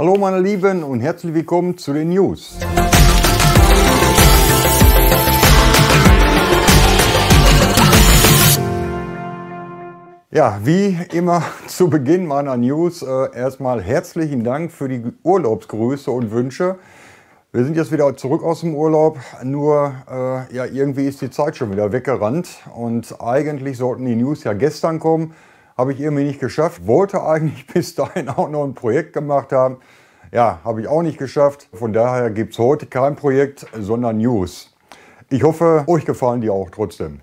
Hallo meine Lieben und herzlich willkommen zu den News. Ja, wie immer zu Beginn meiner News äh, erstmal herzlichen Dank für die Urlaubsgrüße und Wünsche. Wir sind jetzt wieder zurück aus dem Urlaub, nur äh, ja, irgendwie ist die Zeit schon wieder weggerannt und eigentlich sollten die News ja gestern kommen. Habe ich irgendwie nicht geschafft. Wollte eigentlich bis dahin auch noch ein Projekt gemacht haben. Ja, habe ich auch nicht geschafft. Von daher gibt es heute kein Projekt, sondern News. Ich hoffe, euch gefallen die auch trotzdem.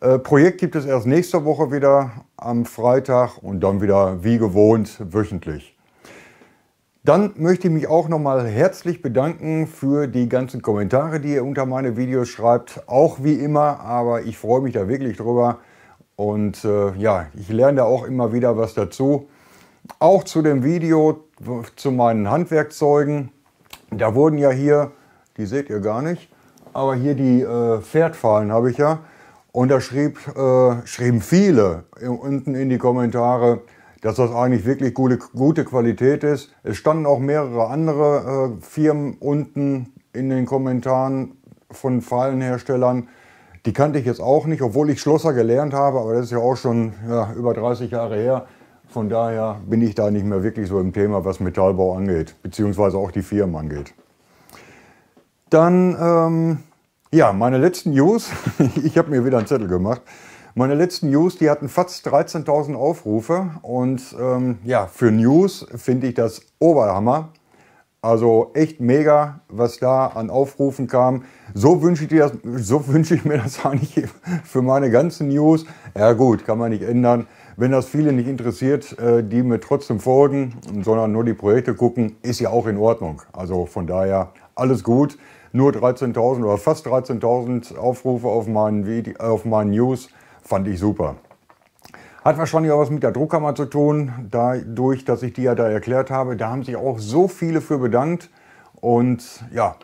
Äh, Projekt gibt es erst nächste Woche wieder am Freitag und dann wieder wie gewohnt wöchentlich. Dann möchte ich mich auch nochmal herzlich bedanken für die ganzen Kommentare, die ihr unter meine Videos schreibt. Auch wie immer, aber ich freue mich da wirklich drüber. Und äh, ja, ich lerne da auch immer wieder was dazu. Auch zu dem Video zu meinen Handwerkzeugen. Da wurden ja hier, die seht ihr gar nicht, aber hier die äh, Pferdfallen habe ich ja. Und da schrieb, äh, schrieben viele unten in die Kommentare, dass das eigentlich wirklich gute, gute Qualität ist. Es standen auch mehrere andere äh, Firmen unten in den Kommentaren von Fallenherstellern, die kannte ich jetzt auch nicht, obwohl ich Schlosser gelernt habe, aber das ist ja auch schon ja, über 30 Jahre her. Von daher bin ich da nicht mehr wirklich so im Thema, was Metallbau angeht, beziehungsweise auch die Firmen angeht. Dann, ähm, ja, meine letzten News, ich habe mir wieder einen Zettel gemacht. Meine letzten News, die hatten fast 13.000 Aufrufe und ähm, ja, für News finde ich das Oberhammer. Also echt mega, was da an Aufrufen kam. So wünsche ich, so wünsche ich mir das eigentlich für meine ganzen News. Ja gut, kann man nicht ändern. Wenn das viele nicht interessiert, äh, die mir trotzdem folgen, sondern nur die Projekte gucken, ist ja auch in Ordnung. Also von daher alles gut. Nur 13.000 oder fast 13.000 Aufrufe auf meinen, Video, auf meinen News fand ich super. Hat wahrscheinlich auch was mit der Druckkammer zu tun, dadurch, dass ich die ja da erklärt habe. Da haben sich auch so viele für bedankt. Und ja,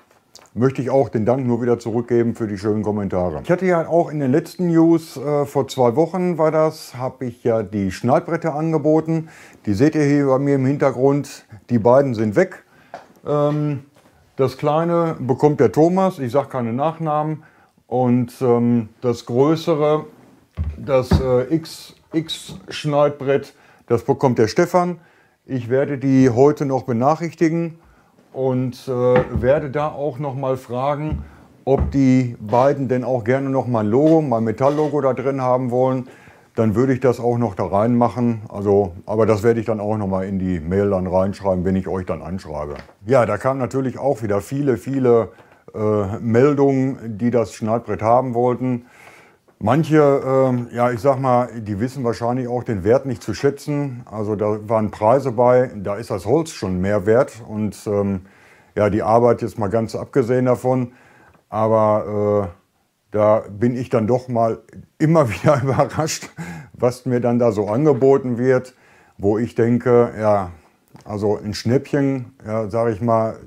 möchte ich auch den Dank nur wieder zurückgeben für die schönen Kommentare. Ich hatte ja auch in den letzten News, äh, vor zwei Wochen war das, habe ich ja die Schneidbretter angeboten. Die seht ihr hier bei mir im Hintergrund. Die beiden sind weg. Ähm, das kleine bekommt der Thomas, ich sage keine Nachnamen. Und ähm, das größere, das äh, X X-Schneidbrett. Das bekommt der Stefan. Ich werde die heute noch benachrichtigen und äh, werde da auch noch mal fragen, ob die beiden denn auch gerne noch mein Logo, mein Metalllogo da drin haben wollen. Dann würde ich das auch noch da reinmachen. Also, aber das werde ich dann auch noch mal in die Mail dann reinschreiben, wenn ich euch dann anschreibe. Ja, da kamen natürlich auch wieder viele, viele äh, Meldungen, die das Schneidbrett haben wollten. Manche, äh, ja, ich sag mal, die wissen wahrscheinlich auch den Wert nicht zu schätzen. Also da waren Preise bei, da ist das Holz schon mehr wert. Und ähm, ja, die Arbeit jetzt mal ganz abgesehen davon. Aber äh, da bin ich dann doch mal immer wieder überrascht, was mir dann da so angeboten wird, wo ich denke, ja, also ein Schnäppchen, ja, sage ich mal,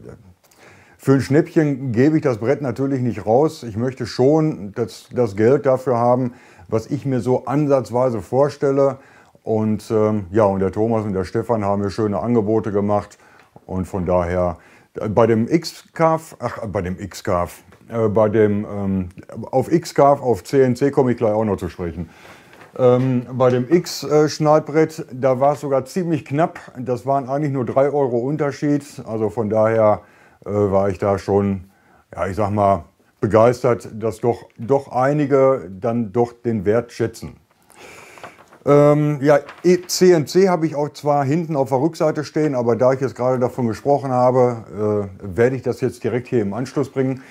für ein Schnäppchen gebe ich das Brett natürlich nicht raus. Ich möchte schon das, das Geld dafür haben, was ich mir so ansatzweise vorstelle. Und ähm, ja, und der Thomas und der Stefan haben mir schöne Angebote gemacht. Und von daher, äh, bei dem x carf ach, äh, bei dem x carf äh, bei dem, ähm, auf x carf auf CNC komme ich gleich auch noch zu sprechen. Ähm, bei dem X-Schneidbrett, da war es sogar ziemlich knapp. Das waren eigentlich nur 3 Euro Unterschied. Also von daher äh, war ich da schon, ja, ich sag mal, begeistert, dass doch, doch einige dann doch den Wert schätzen. Ähm, ja, CNC e, habe ich auch zwar hinten auf der Rückseite stehen, aber da ich jetzt gerade davon gesprochen habe, äh, werde ich das jetzt direkt hier im Anschluss bringen.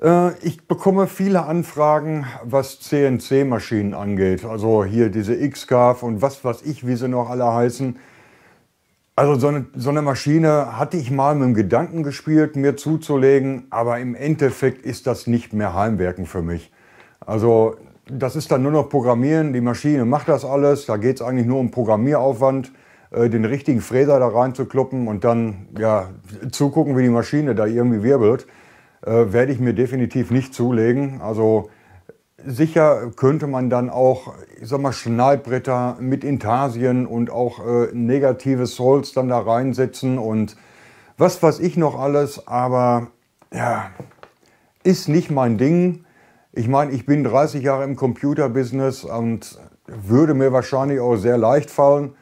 Äh, ich bekomme viele Anfragen, was CNC-Maschinen angeht. Also hier diese X-Carve und was weiß ich, wie sie noch alle heißen. Also so eine, so eine Maschine hatte ich mal mit dem Gedanken gespielt, mir zuzulegen, aber im Endeffekt ist das nicht mehr Heimwerken für mich. Also das ist dann nur noch Programmieren, die Maschine macht das alles, da geht es eigentlich nur um Programmieraufwand, äh, den richtigen Fräser da reinzukluppen und dann ja, zugucken, wie die Maschine da irgendwie wirbelt, äh, werde ich mir definitiv nicht zulegen. Also Sicher könnte man dann auch, ich sag mal, Schnallbretter mit Intarsien und auch äh, negative Souls dann da reinsetzen und was weiß ich noch alles, aber ja, ist nicht mein Ding. Ich meine, ich bin 30 Jahre im Computerbusiness und würde mir wahrscheinlich auch sehr leicht fallen,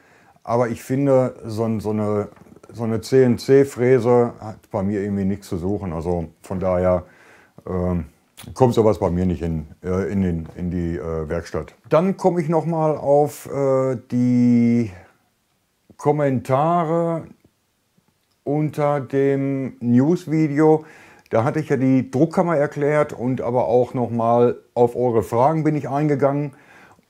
aber ich finde, so, so eine, so eine CNC-Fräse hat bei mir irgendwie nichts zu suchen. Also von daher. Ähm, kommt sowas bei mir nicht hin, äh, in, den, in die äh, Werkstatt. Dann komme ich nochmal auf äh, die Kommentare unter dem News-Video. Da hatte ich ja die Druckkammer erklärt und aber auch nochmal auf eure Fragen bin ich eingegangen.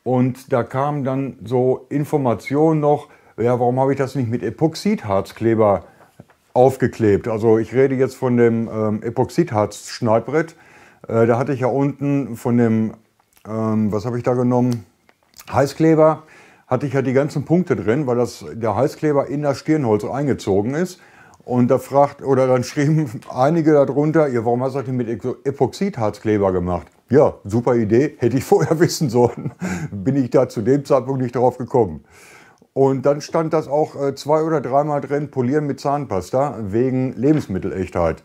Und da kamen dann so Informationen noch, ja, warum habe ich das nicht mit Epoxidharzkleber aufgeklebt? Also ich rede jetzt von dem ähm, Epoxidharz-Schneidbrett. Äh, da hatte ich ja unten von dem, ähm, was habe ich da genommen, Heißkleber, hatte ich ja die ganzen Punkte drin, weil das, der Heißkleber in das Stirnholz eingezogen ist. Und da fragt, oder dann schrieben einige darunter, ihr, warum hast du das mit Epoxidharzkleber gemacht? Ja, super Idee, hätte ich vorher wissen sollen. Bin ich da zu dem Zeitpunkt nicht drauf gekommen. Und dann stand das auch äh, zwei oder dreimal drin, polieren mit Zahnpasta wegen Lebensmittelechtheit.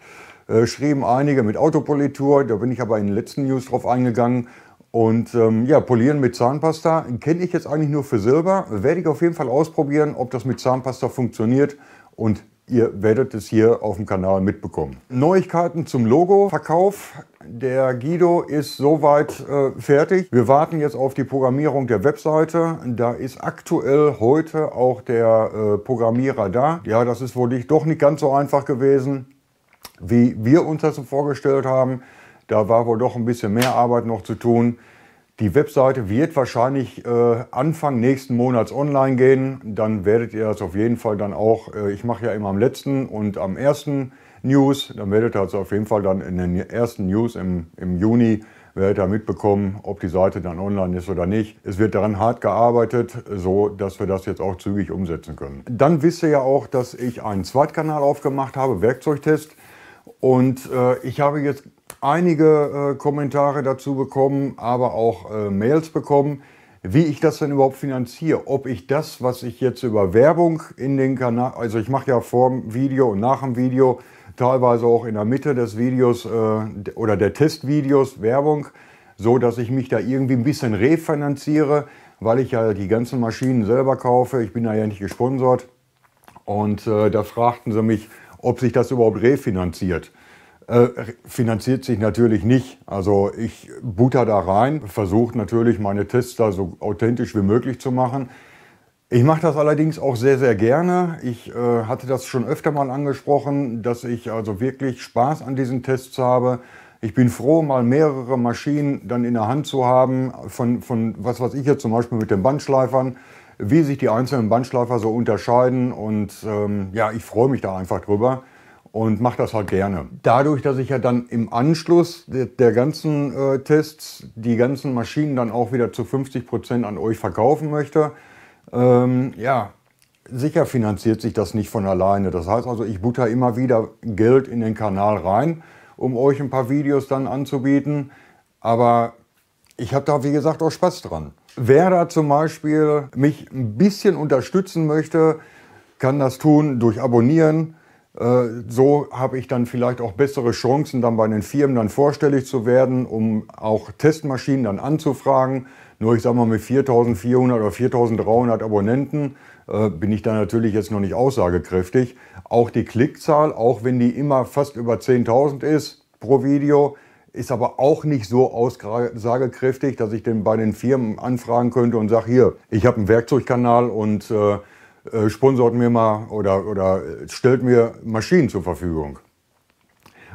Äh, schrieben einige mit Autopolitur, da bin ich aber in den letzten News drauf eingegangen. Und ähm, ja, polieren mit Zahnpasta kenne ich jetzt eigentlich nur für Silber. Werde ich auf jeden Fall ausprobieren, ob das mit Zahnpasta funktioniert. Und ihr werdet es hier auf dem Kanal mitbekommen. Neuigkeiten zum Logo-Verkauf. Der Guido ist soweit äh, fertig. Wir warten jetzt auf die Programmierung der Webseite. Da ist aktuell heute auch der äh, Programmierer da. Ja, das ist wohl nicht, doch nicht ganz so einfach gewesen wie wir uns das so vorgestellt haben. Da war wohl doch ein bisschen mehr Arbeit noch zu tun. Die Webseite wird wahrscheinlich äh, Anfang nächsten Monats online gehen. Dann werdet ihr das auf jeden Fall dann auch, äh, ich mache ja immer am letzten und am ersten News, dann werdet ihr das auf jeden Fall dann in den ersten News im, im Juni werdet ihr mitbekommen, ob die Seite dann online ist oder nicht. Es wird daran hart gearbeitet, so dass wir das jetzt auch zügig umsetzen können. Dann wisst ihr ja auch, dass ich einen Zweitkanal aufgemacht habe, Werkzeugtest. Und äh, ich habe jetzt einige äh, Kommentare dazu bekommen, aber auch äh, Mails bekommen, wie ich das denn überhaupt finanziere. Ob ich das, was ich jetzt über Werbung in den Kanal, also ich mache ja vor dem Video und nach dem Video, teilweise auch in der Mitte des Videos äh, oder der Testvideos Werbung, so dass ich mich da irgendwie ein bisschen refinanziere, weil ich ja die ganzen Maschinen selber kaufe. Ich bin da ja nicht gesponsert. Und äh, da fragten sie mich, ob sich das überhaupt refinanziert. Äh, finanziert sich natürlich nicht. Also ich butter da rein, versuche natürlich meine Tests da so authentisch wie möglich zu machen. Ich mache das allerdings auch sehr, sehr gerne. Ich äh, hatte das schon öfter mal angesprochen, dass ich also wirklich Spaß an diesen Tests habe. Ich bin froh, mal mehrere Maschinen dann in der Hand zu haben, von, von was weiß ich jetzt zum Beispiel mit den Bandschleifern wie sich die einzelnen Bandschleifer so unterscheiden. Und ähm, ja, ich freue mich da einfach drüber und mache das halt gerne. Dadurch, dass ich ja dann im Anschluss der, der ganzen äh, Tests die ganzen Maschinen dann auch wieder zu 50% Prozent an euch verkaufen möchte, ähm, ja, sicher finanziert sich das nicht von alleine. Das heißt also, ich butter immer wieder Geld in den Kanal rein, um euch ein paar Videos dann anzubieten. Aber ich habe da, wie gesagt, auch Spaß dran. Wer da zum Beispiel mich ein bisschen unterstützen möchte, kann das tun durch Abonnieren. Äh, so habe ich dann vielleicht auch bessere Chancen, dann bei den Firmen dann vorstellig zu werden, um auch Testmaschinen dann anzufragen. Nur ich sage mal, mit 4.400 oder 4.300 Abonnenten äh, bin ich da natürlich jetzt noch nicht aussagekräftig. Auch die Klickzahl, auch wenn die immer fast über 10.000 ist pro Video, ist aber auch nicht so aussagekräftig, dass ich den bei den Firmen anfragen könnte und sage, hier, ich habe einen Werkzeugkanal und äh, äh, sponsort mir mal oder, oder stellt mir Maschinen zur Verfügung.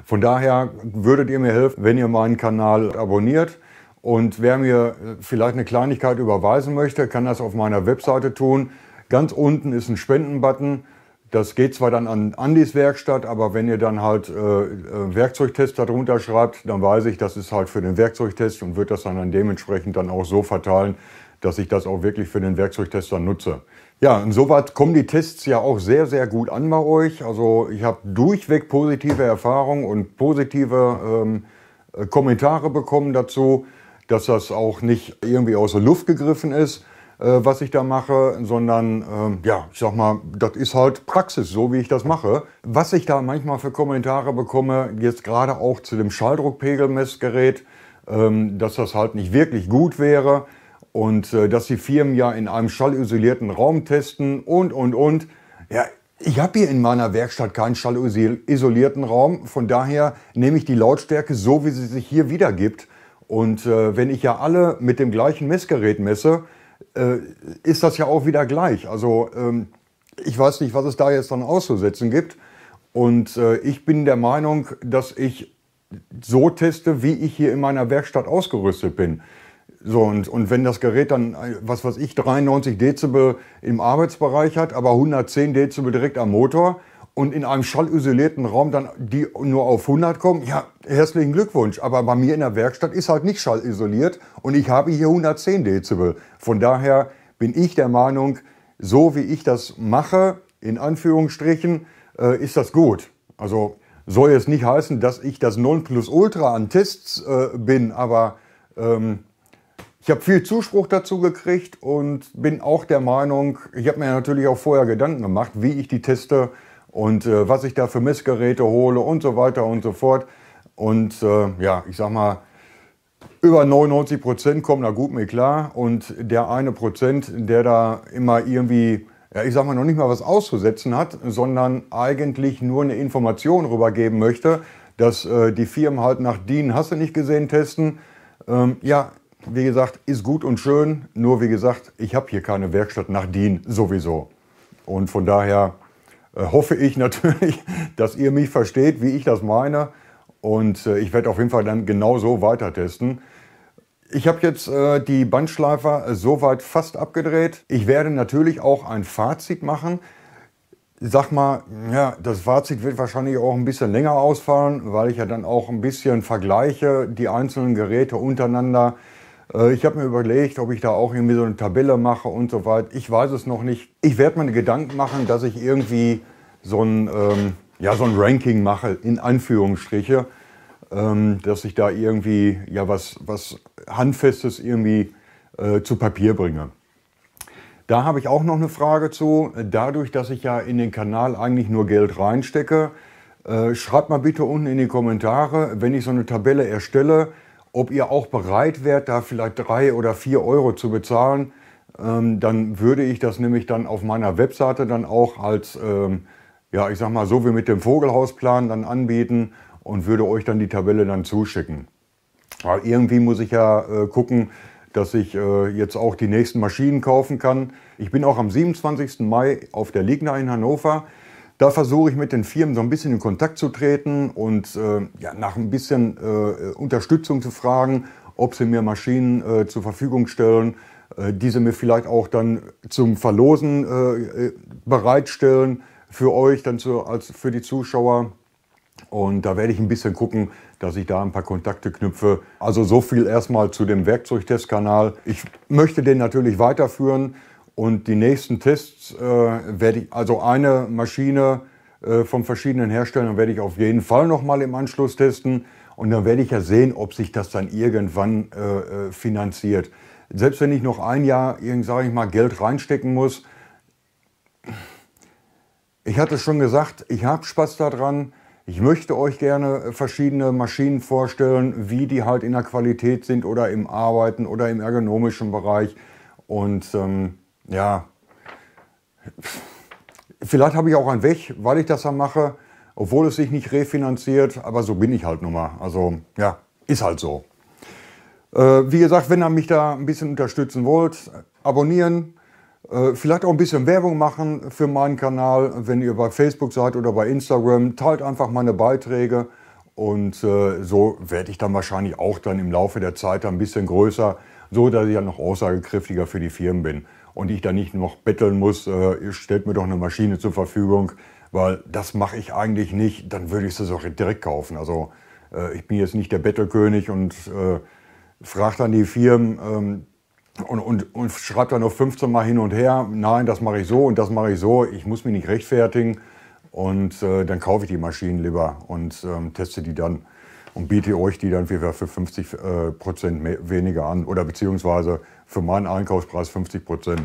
Von daher würdet ihr mir helfen, wenn ihr meinen Kanal abonniert. Und wer mir vielleicht eine Kleinigkeit überweisen möchte, kann das auf meiner Webseite tun. Ganz unten ist ein Spendenbutton. Das geht zwar dann an Andys Werkstatt, aber wenn ihr dann halt äh, äh, Werkzeugtest darunter schreibt, dann weiß ich, das ist halt für den Werkzeugtest und wird das dann, dann dementsprechend dann auch so verteilen, dass ich das auch wirklich für den Werkzeugtest dann nutze. Ja, insoweit kommen die Tests ja auch sehr, sehr gut an bei euch. Also ich habe durchweg positive Erfahrungen und positive ähm, äh, Kommentare bekommen dazu, dass das auch nicht irgendwie aus der Luft gegriffen ist äh, was ich da mache, sondern ähm, ja, ich sag mal, das ist halt Praxis, so wie ich das mache. Was ich da manchmal für Kommentare bekomme, jetzt gerade auch zu dem Schalldruckpegelmessgerät, ähm, dass das halt nicht wirklich gut wäre und äh, dass die Firmen ja in einem schallisolierten Raum testen und, und, und. Ja, ich habe hier in meiner Werkstatt keinen schallisolierten Raum, von daher nehme ich die Lautstärke so, wie sie sich hier wiedergibt. Und äh, wenn ich ja alle mit dem gleichen Messgerät messe, äh, ist das ja auch wieder gleich. Also ähm, ich weiß nicht, was es da jetzt dann auszusetzen gibt. Und äh, ich bin der Meinung, dass ich so teste, wie ich hier in meiner Werkstatt ausgerüstet bin. So, und, und wenn das Gerät dann, äh, was weiß ich, 93 Dezibel im Arbeitsbereich hat, aber 110 Dezibel direkt am Motor, und in einem schallisolierten Raum dann die nur auf 100 kommen, ja, herzlichen Glückwunsch. Aber bei mir in der Werkstatt ist halt nicht schallisoliert und ich habe hier 110 Dezibel. Von daher bin ich der Meinung, so wie ich das mache, in Anführungsstrichen, äh, ist das gut. Also soll es nicht heißen, dass ich das Nonplusultra an Tests äh, bin, aber ähm, ich habe viel Zuspruch dazu gekriegt und bin auch der Meinung, ich habe mir natürlich auch vorher Gedanken gemacht, wie ich die Teste äh, und äh, was ich da für Messgeräte hole und so weiter und so fort. Und äh, ja, ich sag mal, über 99 Prozent kommen da gut mit klar und der eine Prozent, der da immer irgendwie, ja, ich sag mal, noch nicht mal was auszusetzen hat, sondern eigentlich nur eine Information rübergeben möchte, dass äh, die Firmen halt nach DIN, hast du nicht gesehen, testen. Ähm, ja, wie gesagt, ist gut und schön, nur wie gesagt, ich habe hier keine Werkstatt nach DIN sowieso. Und von daher äh, hoffe ich natürlich, dass ihr mich versteht, wie ich das meine. Und äh, ich werde auf jeden Fall dann genau so weiter testen. Ich habe jetzt äh, die Bandschleifer soweit fast abgedreht. Ich werde natürlich auch ein Fazit machen. Sag mal, ja, das Fazit wird wahrscheinlich auch ein bisschen länger ausfallen, weil ich ja dann auch ein bisschen vergleiche die einzelnen Geräte untereinander äh, ich habe mir überlegt, ob ich da auch irgendwie so eine Tabelle mache und so weiter. Ich weiß es noch nicht. Ich werde mir Gedanken machen, dass ich irgendwie so ein, ähm, ja, so ein Ranking mache, in Anführungsstriche, ähm, dass ich da irgendwie ja, was, was Handfestes irgendwie äh, zu Papier bringe. Da habe ich auch noch eine Frage zu. Dadurch, dass ich ja in den Kanal eigentlich nur Geld reinstecke, äh, schreibt mal bitte unten in die Kommentare, wenn ich so eine Tabelle erstelle, ob ihr auch bereit wärt, da vielleicht drei oder vier Euro zu bezahlen. Ähm, dann würde ich das nämlich dann auf meiner Webseite dann auch als, ähm, ja, ich sag mal, so wie mit dem Vogelhausplan dann anbieten und würde euch dann die Tabelle dann zuschicken. Aber irgendwie muss ich ja äh, gucken, dass ich äh, jetzt auch die nächsten Maschinen kaufen kann. Ich bin auch am 27. Mai auf der Ligna in Hannover. Da versuche ich mit den Firmen so ein bisschen in Kontakt zu treten und äh, ja, nach ein bisschen äh, Unterstützung zu fragen, ob sie mir Maschinen äh, zur Verfügung stellen, äh, diese mir vielleicht auch dann zum Verlosen äh, äh, bereitstellen für euch, dann zu, als für die Zuschauer. Und da werde ich ein bisschen gucken, dass ich da ein paar Kontakte knüpfe. Also so viel erstmal zu dem Werkzeugtestkanal. Ich möchte den natürlich weiterführen. Und die nächsten Tests äh, werde ich, also eine Maschine äh, von verschiedenen Herstellern werde ich auf jeden Fall nochmal im Anschluss testen. Und dann werde ich ja sehen, ob sich das dann irgendwann äh, äh finanziert. Selbst wenn ich noch ein Jahr, sage ich mal, Geld reinstecken muss. Ich hatte schon gesagt, ich habe Spaß daran. Ich möchte euch gerne äh, verschiedene Maschinen vorstellen, wie die halt in der Qualität sind oder im Arbeiten oder im ergonomischen Bereich. Und ähm, ja, vielleicht habe ich auch einen Weg, weil ich das dann mache, obwohl es sich nicht refinanziert, aber so bin ich halt nun mal. Also ja, ist halt so. Äh, wie gesagt, wenn ihr mich da ein bisschen unterstützen wollt, abonnieren, äh, vielleicht auch ein bisschen Werbung machen für meinen Kanal, wenn ihr bei Facebook seid oder bei Instagram, teilt einfach meine Beiträge und äh, so werde ich dann wahrscheinlich auch dann im Laufe der Zeit ein bisschen größer, so dass ich dann noch aussagekräftiger für die Firmen bin und ich dann nicht noch betteln muss, äh, stellt mir doch eine Maschine zur Verfügung, weil das mache ich eigentlich nicht, dann würde ich es auch direkt kaufen. Also äh, ich bin jetzt nicht der Bettelkönig und äh, frage dann die Firmen ähm, und, und, und schreibe dann noch 15 Mal hin und her, nein, das mache ich so und das mache ich so, ich muss mich nicht rechtfertigen und äh, dann kaufe ich die Maschinen lieber und ähm, teste die dann und biete euch die dann für 50 äh, Prozent mehr, weniger an oder beziehungsweise für meinen Einkaufspreis 50 Prozent.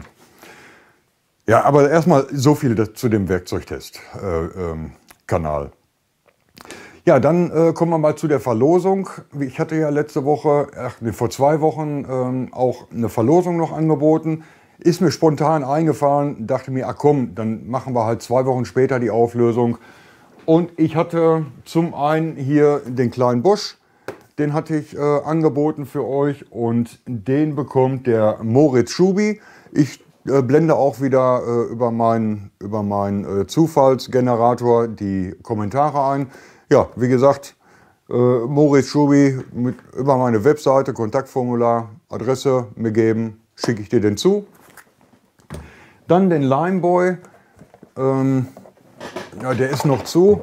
Ja, aber erstmal so viel zu dem Werkzeugtest-Kanal. Äh, ähm, ja, dann äh, kommen wir mal zu der Verlosung. Ich hatte ja letzte Woche, ach, nee, vor zwei Wochen, ähm, auch eine Verlosung noch angeboten. Ist mir spontan eingefallen, dachte mir, ach komm, dann machen wir halt zwei Wochen später die Auflösung. Und ich hatte zum einen hier den kleinen Busch, den hatte ich äh, angeboten für euch und den bekommt der Moritz Schubi. Ich äh, blende auch wieder äh, über meinen über mein, äh, Zufallsgenerator die Kommentare ein. Ja, wie gesagt, äh, Moritz Schubi mit, über meine Webseite, Kontaktformular, Adresse mir geben, schicke ich dir den zu. Dann den Limeboy. Ähm, ja, der ist noch zu.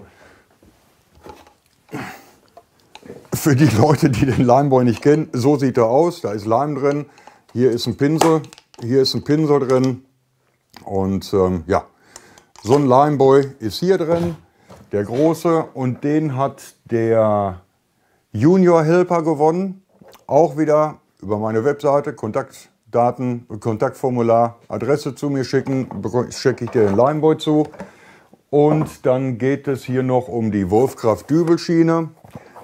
Für die Leute, die den Limeboy nicht kennen, so sieht er aus. Da ist Leim drin. Hier ist ein Pinsel. Hier ist ein Pinsel drin. Und ähm, ja, so ein Limeboy ist hier drin. Der große. Und den hat der Junior Helper gewonnen. Auch wieder über meine Webseite, Kontaktdaten, Kontaktformular, Adresse zu mir schicken, schicke ich dir den Limeboy zu. Und dann geht es hier noch um die wolfkraft dübelschiene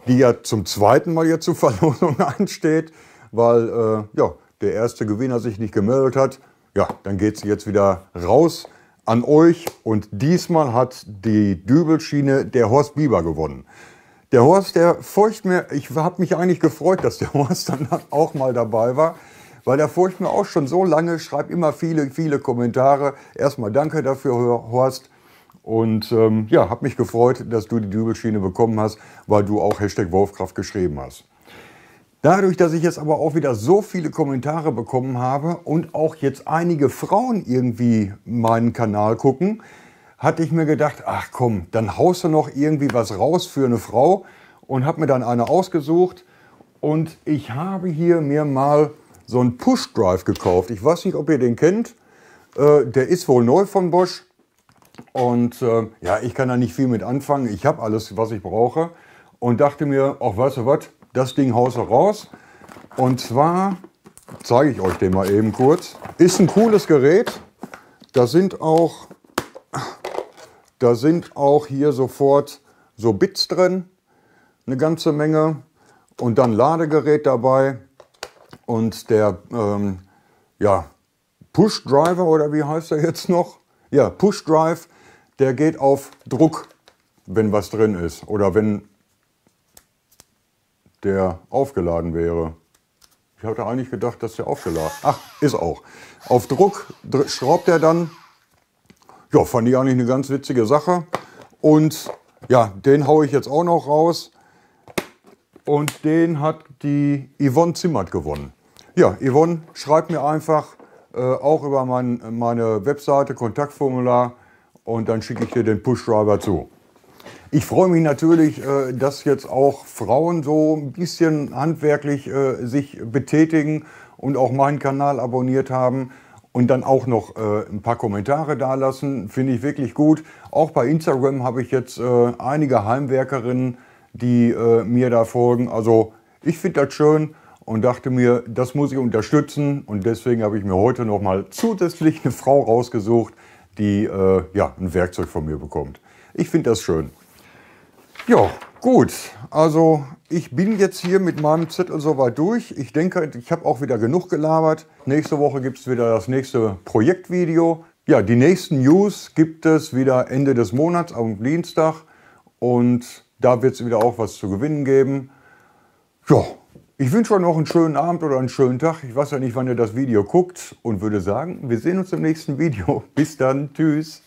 die ja zum zweiten Mal jetzt zur Verlosung ansteht, weil äh, ja, der erste Gewinner sich nicht gemeldet hat. Ja, dann geht sie jetzt wieder raus an euch. Und diesmal hat die Dübelschiene der Horst Bieber gewonnen. Der Horst, der furcht mir, ich habe mich eigentlich gefreut, dass der Horst dann auch mal dabei war, weil der furcht mir auch schon so lange schreibt immer viele, viele Kommentare. Erstmal danke dafür, Horst. Und ähm, ja, habe mich gefreut, dass du die Dübelschiene bekommen hast, weil du auch Hashtag Wolfkraft geschrieben hast. Dadurch, dass ich jetzt aber auch wieder so viele Kommentare bekommen habe und auch jetzt einige Frauen irgendwie meinen Kanal gucken, hatte ich mir gedacht, ach komm, dann haust du noch irgendwie was raus für eine Frau und habe mir dann eine ausgesucht. Und ich habe hier mir mal so einen Push Drive gekauft. Ich weiß nicht, ob ihr den kennt. Äh, der ist wohl neu von Bosch. Und äh, ja, ich kann da nicht viel mit anfangen. Ich habe alles, was ich brauche. Und dachte mir, ach, weißt du was, das Ding haus raus. Und zwar zeige ich euch den mal eben kurz. Ist ein cooles Gerät. Da sind auch, da sind auch hier sofort so Bits drin. Eine ganze Menge. Und dann Ladegerät dabei. Und der ähm, ja, Push Driver oder wie heißt er jetzt noch? Ja, Push Drive, der geht auf Druck, wenn was drin ist oder wenn der aufgeladen wäre. Ich hatte eigentlich gedacht, dass der aufgeladen ist. Ach, ist auch. Auf Druck schraubt er dann. Ja, fand ich eigentlich eine ganz witzige Sache. Und ja, den haue ich jetzt auch noch raus. Und den hat die Yvonne Zimmert gewonnen. Ja, Yvonne, schreibt mir einfach, äh, auch über mein, meine Webseite, Kontaktformular und dann schicke ich dir den Push-Driver zu. Ich freue mich natürlich, äh, dass jetzt auch Frauen so ein bisschen handwerklich äh, sich betätigen und auch meinen Kanal abonniert haben und dann auch noch ein paar Kommentare dalassen. Finde ich wirklich gut. Auch bei Instagram habe ich jetzt einige Heimwerkerinnen, die mir da folgen. Also ich finde das schön und dachte mir, das muss ich unterstützen. Und deswegen habe ich mir heute nochmal zusätzlich eine Frau rausgesucht, die äh, ja, ein Werkzeug von mir bekommt. Ich finde das schön. Ja, gut. Also ich bin jetzt hier mit meinem Zettel soweit durch. Ich denke, ich habe auch wieder genug gelabert. Nächste Woche gibt es wieder das nächste Projektvideo. Ja, die nächsten News gibt es wieder Ende des Monats am Dienstag. Und da wird es wieder auch was zu gewinnen geben. Ja, ich wünsche euch noch einen schönen Abend oder einen schönen Tag. Ich weiß ja nicht, wann ihr das Video guckt und würde sagen, wir sehen uns im nächsten Video. Bis dann, tschüss.